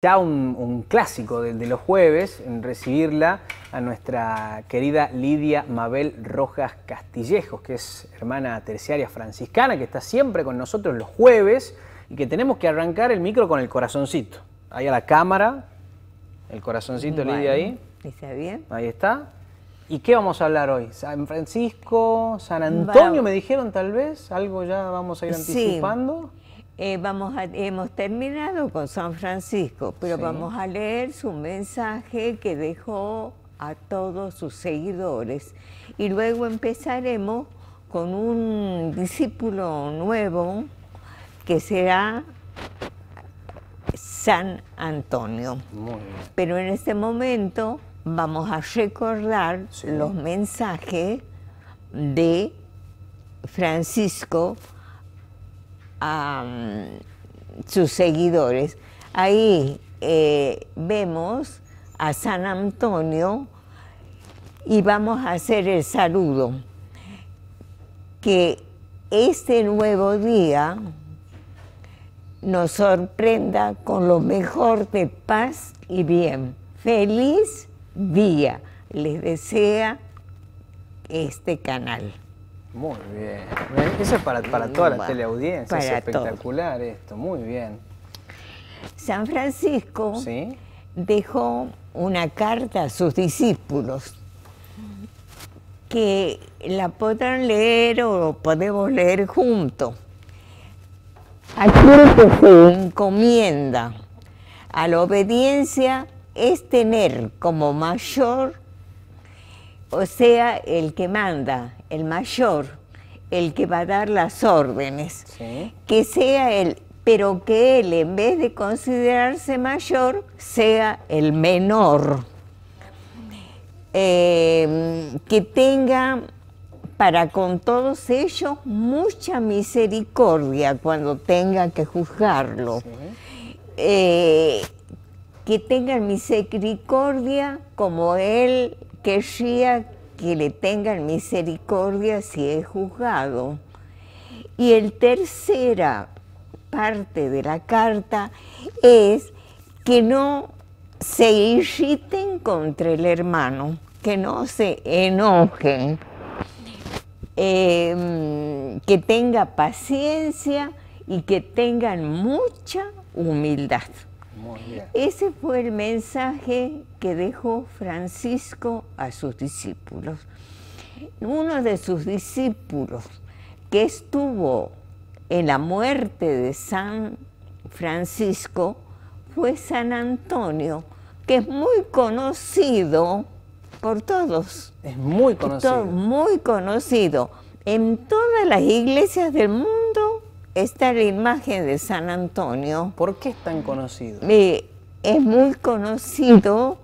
ya un, clásico de, de, los jueves, en recibirla a nuestra querida Lidia Mabel Rojas Castillejos, que es hermana terciaria franciscana, que está siempre con nosotros los jueves y que tenemos que arrancar el micro con el corazoncito. Ahí a la cámara, el corazoncito Lidia ahí. Dice bien. Ahí está. ¿Y qué vamos a hablar hoy? ¿San Francisco? ¿San Antonio? me dijeron tal vez, algo ya vamos a ir anticipando. Sí. Eh, vamos hemos terminado con San Francisco, pero vamos a leer su mensaje que dejó a todos sus seguidores. Y luego empezaremos con un discípulo nuevo que será San Antonio. Pero en este momento vamos a recordar los mensajes de Francisco a mm, sus seguidores. Ahí eh, vemos a San Antonio y vamos a hacer el saludo. Que este nuevo día nos sorprenda con lo mejor de paz y bien. Feliz día les desea este canal. Muy bien. Eso es para, toda la teleaudiencia. es espectacular esto. Muy bien. San Francisco dejó una carta a sus discípulos que la podrán leer o podemos leer juntos. Aquel que encomienda a la obediencia es tener como mayor o sea el que manda, el mayor, el que va a dar las órdenes, que sea él, pero que él en vez de considerarse mayor, sea el menor, em, que tenga para con todos ellos mucha misericordia cuando tenga que juzgarlo. Eh, que tenga misericordia como Él que le tengan misericordia si es juzgado. Y el tercera parte de la carta es que no se irriten contra el hermano, que no se enojen, em, que tenga paciencia y que tengan mucha humildad. Ese fue el mensaje que dejó Francisco a sus discípulos. Uno de sus discípulos que estuvo en la muerte de San Francisco fue San Antonio, que es muy conocido por todos. Es muy muy conocido. En todas las iglesias del mundo esta es la imagen de San Antonio. ¿Por qué es tan conocido? Eh, es muy conocido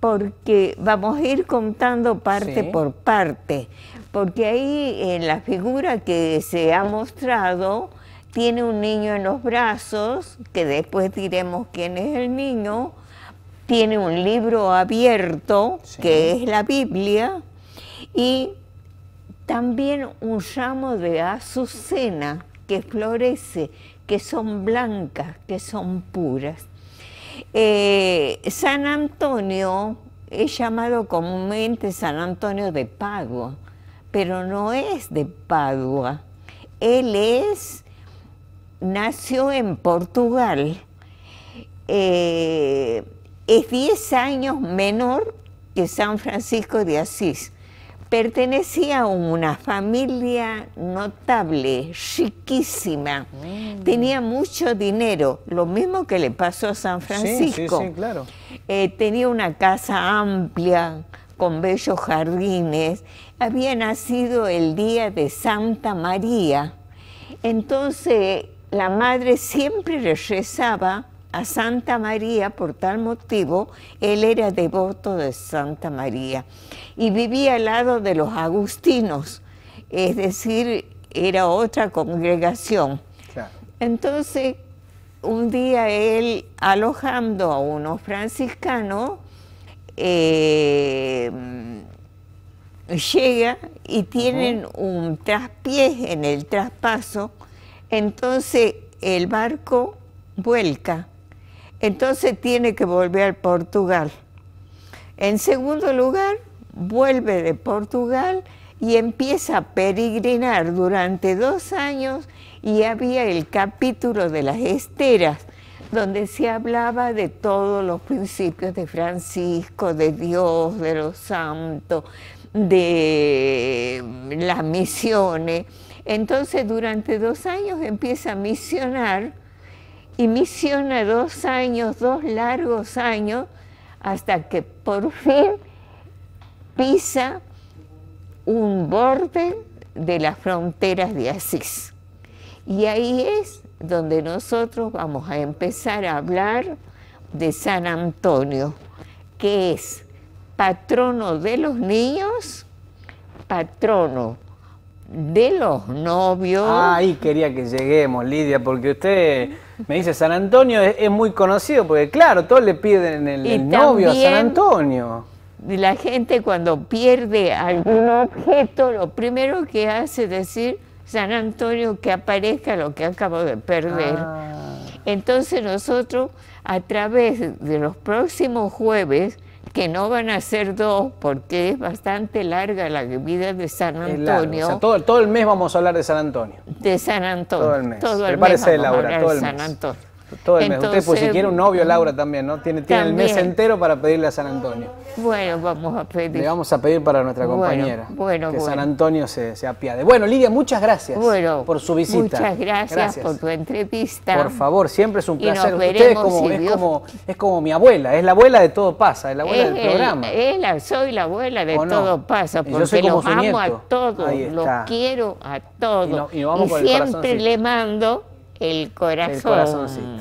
porque vamos a ir contando parte por parte, porque ahí en la figura que se ha mostrado tiene un niño en los brazos, que después diremos quién es el niño, tiene un libro abierto, que es la Biblia, y también un ramo de azucena que florece, que son blancas, que son puras. Eh, San Antonio es llamado comúnmente San Antonio de Padua, pero no es de Padua. Él es, nació en Portugal. Eh, es 10 años menor que San Francisco de Asís pertenecía a una familia notable, riquísima mm. Tenía mucho dinero, lo mismo que le pasó a San Francisco. Sí, sí, claro. Eh, tenía una casa amplia, con bellos jardines. Había nacido el día de Santa María. Entonces la madre siempre rezaba a Santa María, por tal motivo, él era devoto de Santa María y vivía al lado de los agustinos, es decir, era otra congregación. Entonces, un día él, alojando a unos franciscanos, eh, llega y tienen un traspié en el traspaso, entonces el barco vuelca entonces tiene que volver a Portugal. En segundo lugar, vuelve de Portugal y empieza a peregrinar durante dos años y había el capítulo de las esteras, donde se hablaba de todos los principios de Francisco, de Dios, de los santos, de las misiones. Entonces durante dos años empieza a misionar y misiona dos años, dos largos años, hasta que por fin pisa un borde de las fronteras de Asís. Y ahí es donde nosotros vamos a empezar a hablar de San Antonio, que es patrono de los niños, patrono de los novios. Ahí quería que lleguemos, Lidia, porque usted me dice San Antonio es, muy conocido, porque claro, todos le piden el, novio a San Antonio. La gente cuando pierde algún objeto, lo primero que hace es decir San Antonio que aparezca lo que acabo de perder. Ah. Entonces nosotros a través de los próximos jueves que no van a ser dos porque es bastante larga la vida de San Antonio. todo, todo, el mes vamos a hablar de San Antonio. De San Antonio. Todo el mes. Todo el mes de San Antonio. Todo el mes. Usted, pues si quiere un novio, mm, Laura también, ¿no? Tiene, tiene el mes entero para pedirle a San Antonio. Bueno, vamos a pedir. Le vamos a pedir para nuestra compañera. Que San Antonio se, se, apiade. Bueno, Lidia, muchas gracias por su visita. Muchas gracias, por tu entrevista. Por favor, siempre es un placer. Usted es como, es, como, mi abuela, es la abuela de Todo Pasa, es la abuela del programa. soy la abuela de Todo Pasa, porque yo amo a todos, los quiero a todos. Y, siempre le mando el corazón.